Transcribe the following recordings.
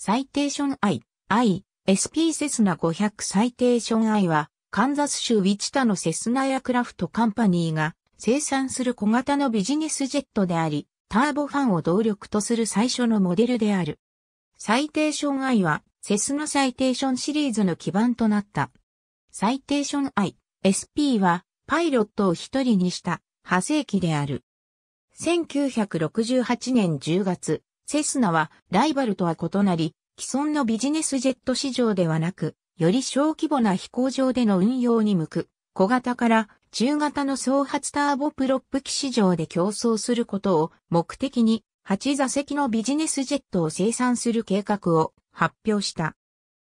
サイテーション I、I、SP セスナ500サイテーション I は、カンザス州ウィチタのセスナエアクラフトカンパニーが生産する小型のビジネスジェットであり、ターボファンを動力とする最初のモデルである。サイテーション I は、セスナサイテーションシリーズの基盤となった。サイテーション I、SP は、パイロットを一人にした、派生機である。1968年10月、セスナはライバルとは異なり、既存のビジネスジェット市場ではなく、より小規模な飛行場での運用に向く、小型から中型の総発ターボプロップ機市場で競争することを目的に、8座席のビジネスジェットを生産する計画を発表した。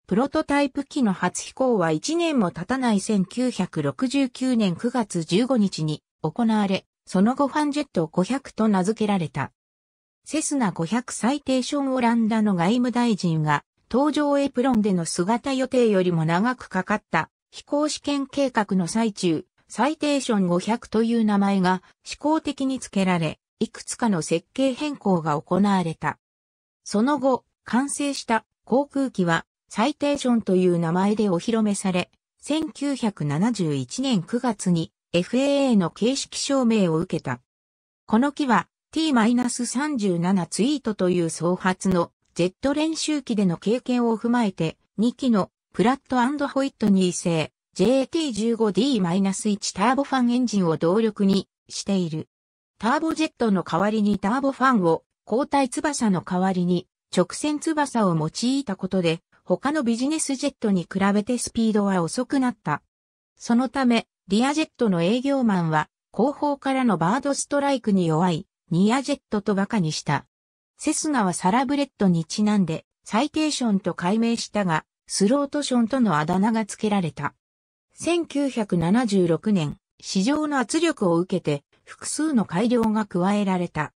プロトタイプ機の初飛行は1年も経たない1969年9月15日に行われ、その後ファンジェット500と名付けられた。セスナ500サイテーションオランダの外務大臣が、搭乗エプロンでの姿予定よりも長くかかった飛行試験計画の最中、サイテーション500という名前が試行的に付けられ、いくつかの設計変更が行われた。その後、完成した航空機はサイテーションという名前でお披露目され、1971年9月に FAA の形式証明を受けた。この機は t-37 ツイートという創発のジェット練習機での経験を踏まえて2機のプラットホイットニー製 JT15D-1 ターボファンエンジンを動力にしている。ターボジェットの代わりにターボファンを交代翼の代わりに直線翼を用いたことで他のビジネスジェットに比べてスピードは遅くなった。そのためリアジェットの営業マンは後方からのバードストライクに弱いニアジェットと馬鹿にした。セスナはサラブレッドにちなんで、サイテーションと改名したが、スロートションとのあだ名が付けられた。1976年、市場の圧力を受けて、複数の改良が加えられた。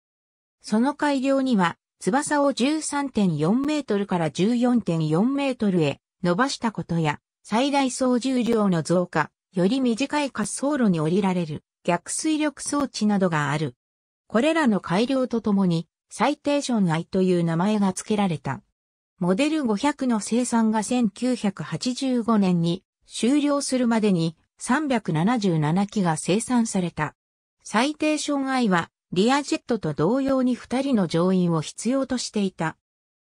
その改良には、翼を13.4メートルから14.4メートルへ伸ばしたことや、最大総重量の増加、より短い滑走路に降りられる逆水力装置などがある。これらの改良とともに、サイテーションイという名前が付けられた。モデル500の生産が1985年に終了するまでに377機が生産された。サイテーションイはリアジェットと同様に2人の乗員を必要としていた。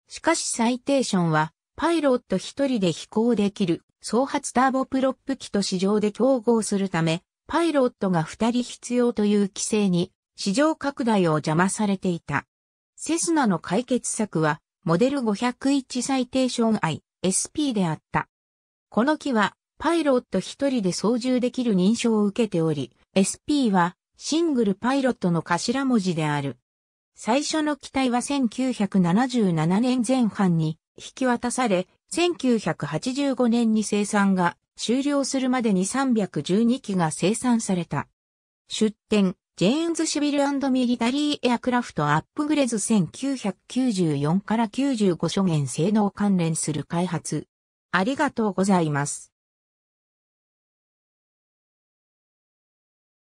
しかしサイテーションはパイロット1人で飛行できる総発ターボプロップ機と市場で競合するため、パイロットが2人必要という規制に市場拡大を邪魔されていた。セスナの解決策は、モデル501サイテーション I、SP であった。この機は、パイロット一人で操縦できる認証を受けており、SP は、シングルパイロットの頭文字である。最初の機体は1977年前半に引き渡され、1985年に生産が終了するまでに312機が生産された。出展、ジェーンズ・シビルミリタリー・エアクラフト・アップグレズ1994から95初元性能関連する開発。ありがとうございます。